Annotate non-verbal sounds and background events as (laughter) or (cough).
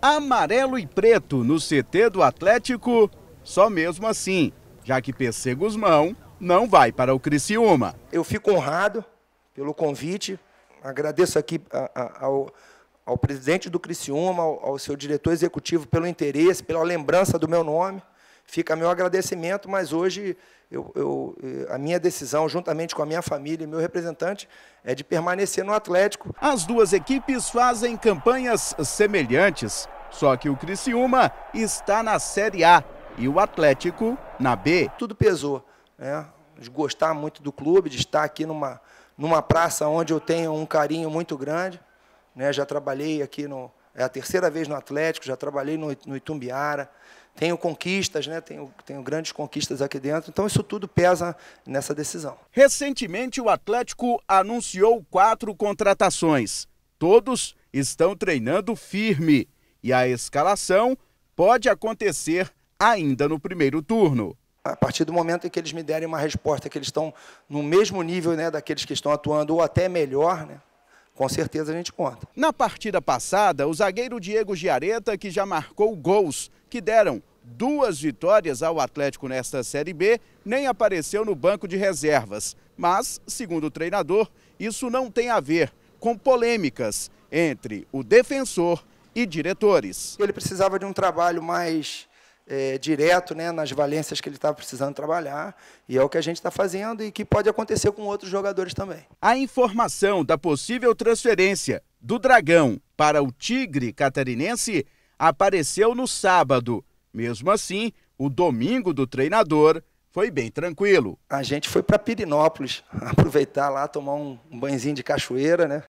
amarelo e preto no CT do Atlético, só mesmo assim, já que PC Gusmão não vai para o Criciúma. Eu fico honrado pelo convite, agradeço aqui a, a, ao, ao presidente do Criciúma, ao, ao seu diretor executivo pelo interesse, pela lembrança do meu nome fica meu agradecimento, mas hoje eu, eu, eh, a minha decisão, juntamente com a minha família e meu representante, é de permanecer no Atlético. As duas equipes fazem campanhas semelhantes, só que o Criciúma está na Série A e o Atlético na B. Tudo pesou, né? De gostar muito do clube, de estar aqui numa, numa praça onde eu tenho um carinho muito grande. Né? Já trabalhei aqui no, é a terceira vez no Atlético, já trabalhei no, Itumbiara. Tenho conquistas, né? tenho, tenho grandes conquistas aqui dentro, então isso tudo pesa nessa decisão. Recentemente, o Atlético anunciou quatro contratações. Todos estão treinando firme e a escalação pode acontecer ainda no primeiro turno. A partir do momento em que eles me derem uma resposta que eles estão no mesmo nível né, daqueles que estão atuando, ou até melhor, né, com certeza a gente conta. Na partida passada, o zagueiro Diego Giareta, que já marcou gols que deram duas vitórias ao Atlético nesta Série B, nem apareceu no banco de reservas. Mas, segundo o treinador, isso não tem a ver com polêmicas entre o defensor e diretores. Ele precisava de um trabalho mais é, direto né, nas valências que ele estava precisando trabalhar. E é o que a gente está fazendo e que pode acontecer com outros jogadores também. A informação da possível transferência do Dragão para o Tigre catarinense apareceu no sábado. Mesmo assim, o domingo do treinador foi bem tranquilo. A gente foi para Pirinópolis (laughs) aproveitar lá, tomar um banhozinho de cachoeira, né?